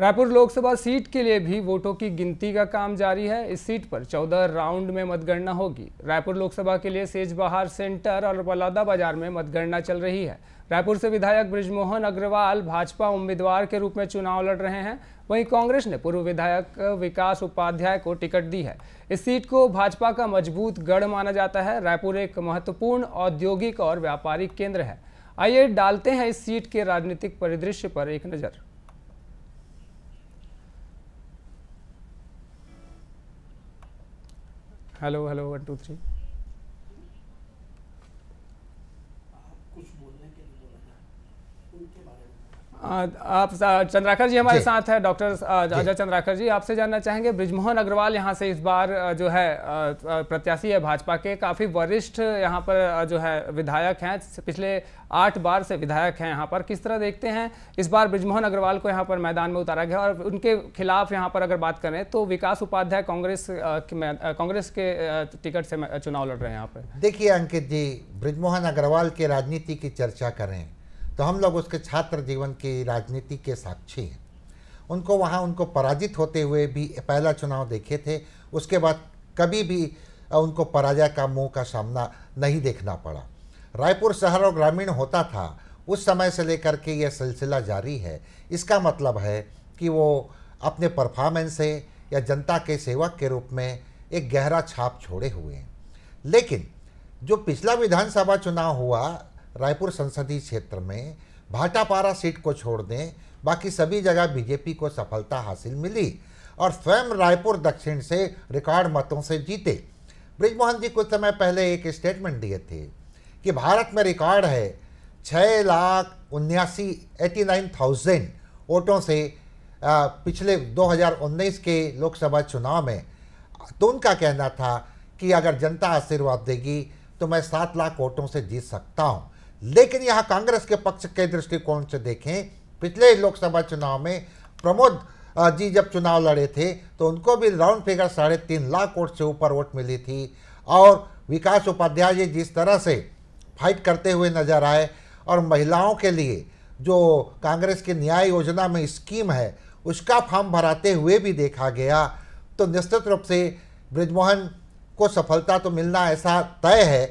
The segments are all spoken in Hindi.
रायपुर लोकसभा सीट के लिए भी वोटों की गिनती का काम जारी है इस सीट पर 14 राउंड में मतगणना होगी रायपुर लोकसभा के लिए सेजबहार सेंटर और बलौदा बाजार में मतगणना चल रही है रायपुर से विधायक ब्रिजमोहन अग्रवाल भाजपा उम्मीदवार के रूप में चुनाव लड़ रहे हैं वहीं कांग्रेस ने पूर्व विधायक विकास उपाध्याय को टिकट दी है इस सीट को भाजपा का मजबूत गढ़ माना जाता है रायपुर एक महत्वपूर्ण औद्योगिक और व्यापारिक केंद्र है आइए डालते हैं इस सीट के राजनीतिक परिदृश्य पर एक नज़र hello hello one two three कुछ बोलने के लिए बोला था उनके बारे में आप चंद्राकर जी हमारे साथ है डॉक्टर अजय चंद्राकर जी आपसे जानना चाहेंगे ब्रिजमोहन अग्रवाल यहाँ से इस बार जो है प्रत्याशी है भाजपा के काफ़ी वरिष्ठ यहाँ पर जो है विधायक हैं पिछले आठ बार से विधायक हैं यहाँ पर किस तरह देखते हैं इस बार ब्रिजमोहन अग्रवाल को यहाँ पर मैदान में उतारा गया और उनके खिलाफ यहाँ पर अगर बात करें तो विकास उपाध्याय कांग्रेस कांग्रेस के टिकट से चुनाव लड़ रहे हैं यहाँ पर देखिए अंकित जी ब्रिजमोहन अग्रवाल की राजनीति की चर्चा करें तो हम लोग उसके छात्र जीवन की राजनीति के साक्षी हैं उनको वहाँ उनको पराजित होते हुए भी पहला चुनाव देखे थे उसके बाद कभी भी उनको पराजय का मुंह का सामना नहीं देखना पड़ा रायपुर शहर और ग्रामीण होता था उस समय से लेकर के यह सिलसिला जारी है इसका मतलब है कि वो अपने परफॉर्मेंस से या जनता के सेवक के रूप में एक गहरा छाप छोड़े हुए हैं लेकिन जो पिछला विधानसभा चुनाव हुआ रायपुर संसदीय क्षेत्र में भाटापारा सीट को छोड़ दें बाकी सभी जगह बीजेपी को सफलता हासिल मिली और स्वयं रायपुर दक्षिण से रिकॉर्ड मतों से जीते ब्रिजमोहन जी कुछ समय पहले एक स्टेटमेंट दिए थे कि भारत में रिकॉर्ड है छः लाख उन्यासी एटी नाइन थाउजेंड वोटों से पिछले 2019 के लोकसभा चुनाव में तो उनका कहना था कि अगर जनता आशीर्वाद देगी तो मैं सात लाख वोटों से जीत सकता हूँ लेकिन यहाँ कांग्रेस के पक्ष के दृष्टिकोण से देखें पिछले लोकसभा चुनाव में प्रमोद जी जब चुनाव लड़े थे तो उनको भी राउंड फिगर साढ़े तीन लाख वोट से ऊपर वोट मिली थी और विकास उपाध्याय जी जिस तरह से फाइट करते हुए नजर आए और महिलाओं के लिए जो कांग्रेस की न्याय योजना में स्कीम है उसका फॉर्म भराते हुए भी देखा गया तो निश्चित रूप से ब्रिजमोहन को सफलता तो मिलना ऐसा तय है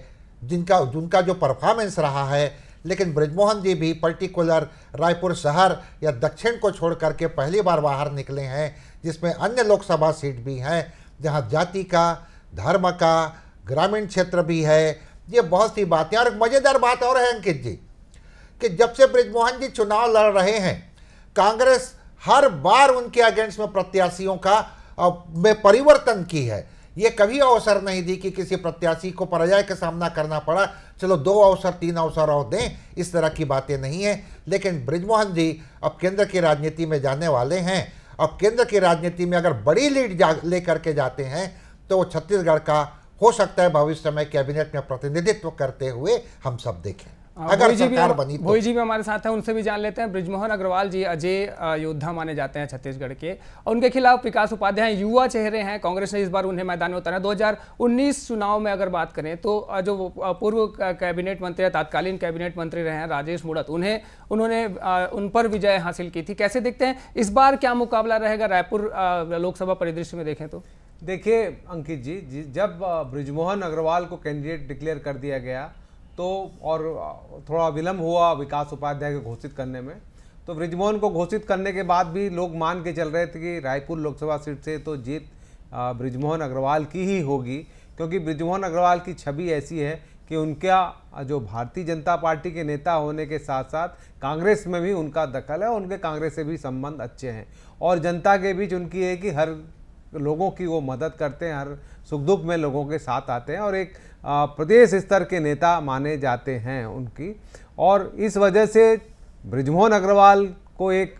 जिनका जिनका जो परफॉर्मेंस रहा है लेकिन ब्रजमोहन जी भी पर्टिकुलर रायपुर शहर या दक्षिण को छोड़ करके पहली बार बाहर निकले हैं जिसमें अन्य लोकसभा सीट भी हैं जहाँ जाति का धर्म का ग्रामीण क्षेत्र भी है ये बहुत सी बातें और एक मज़ेदार बात और है अंकित जी कि जब से ब्रजमोहन जी चुनाव लड़ रहे हैं कांग्रेस हर बार उनके अगेंस्ट में प्रत्याशियों का में परिवर्तन की है ये कभी अवसर नहीं दी कि किसी प्रत्याशी को पराजय का सामना करना पड़ा चलो दो अवसर तीन अवसर और दें इस तरह की बातें नहीं है लेकिन ब्रिजमोहन जी अब केंद्र की राजनीति में जाने वाले हैं अब केंद्र की राजनीति में अगर बड़ी लीड ले करके जाते हैं तो छत्तीसगढ़ का हो सकता है भविष्य में कैबिनेट में प्रतिनिधित्व करते हुए हम सब देखें हाँ, अगर सरकार बनी तो। जी भी हमारे साथ हैं उनसे भी जान लेते हैं ब्रिजमोहन अग्रवाल जी अजय योद्धा माने जाते हैं छत्तीसगढ़ के और उनके खिलाफ विकास उपाध्याय युवा चेहरे हैं कांग्रेस ने इस बार उन्हें मैदान में उतारा 2019 चुनाव में अगर बात करें तो जो पूर्व कैबिनेट मंत्री तत्कालीन कैबिनेट मंत्री रहे हैं राजेश मुड़त उन्हें उन्होंने उन पर विजय हासिल की थी कैसे देखते हैं इस बार क्या मुकाबला रहेगा रायपुर लोकसभा परिदृश्य में देखें तो देखिए अंकित जी जब ब्रिजमोहन अग्रवाल को कैंडिडेट डिक्लेयर कर दिया गया तो और थोड़ा विलम्ब हुआ विकास उपाध्याय को घोषित करने में तो ब्रिजमोहन को घोषित करने के बाद भी लोग मान के चल रहे थे कि रायपुर लोकसभा सीट से तो जीत ब्रिजमोहन अग्रवाल की ही होगी क्योंकि ब्रिजमोहन अग्रवाल की छवि ऐसी है कि उनका जो भारतीय जनता पार्टी के नेता होने के साथ साथ कांग्रेस में भी उनका दखल है और उनके कांग्रेस से भी संबंध अच्छे हैं और जनता के बीच उनकी है कि हर लोगों की वो मदद करते हैं हर सुख दुख में लोगों के साथ आते हैं और एक प्रदेश स्तर के नेता माने जाते हैं उनकी और इस वजह से ब्रिजमोहन अग्रवाल को एक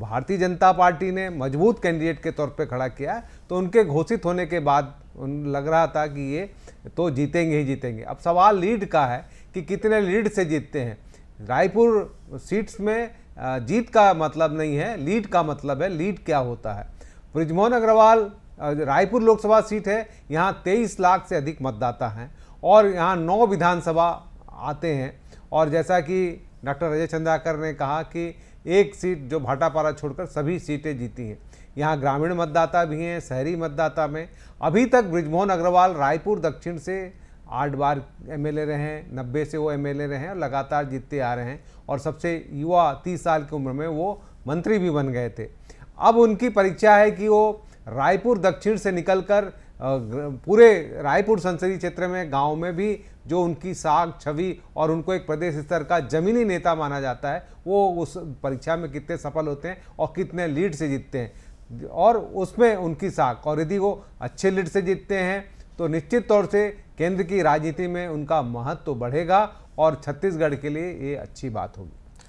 भारतीय जनता पार्टी ने मजबूत कैंडिडेट के तौर पे खड़ा किया तो उनके घोषित होने के बाद उन लग रहा था कि ये तो जीतेंगे ही जीतेंगे अब सवाल लीड का है कि कितने लीड से जीतते हैं रायपुर सीट्स में जीत का मतलब नहीं है लीड का मतलब है लीड क्या होता है ब्रिजमोहन अग्रवाल रायपुर लोकसभा सीट है यहाँ तेईस लाख से अधिक मतदाता हैं और यहाँ नौ विधानसभा आते हैं और जैसा कि डॉक्टर अजय चंद्राकर ने कहा कि एक सीट जो भाटापारा छोड़कर सभी सीटें जीती हैं यहाँ ग्रामीण मतदाता भी हैं शहरी मतदाता में अभी तक ब्रिजमोहन अग्रवाल रायपुर दक्षिण से आठ बार एमएलए रहे हैं नब्बे से वो एमएलए रहे हैं और लगातार जीतते आ रहे हैं और सबसे युवा तीस साल की उम्र में वो मंत्री भी बन गए थे अब उनकी परीक्षा है कि वो रायपुर दक्षिण से निकलकर पूरे रायपुर संसदीय क्षेत्र में गांव में भी जो उनकी साग छवि और उनको एक प्रदेश स्तर का जमीनी नेता माना जाता है वो उस परीक्षा में कितने सफल होते हैं और कितने लीड से जीतते हैं और उसमें उनकी साख और यदि वो अच्छे लीड से जीतते हैं तो निश्चित तौर से केंद्र की राजनीति में उनका महत्व तो बढ़ेगा और छत्तीसगढ़ के लिए ये अच्छी बात होगी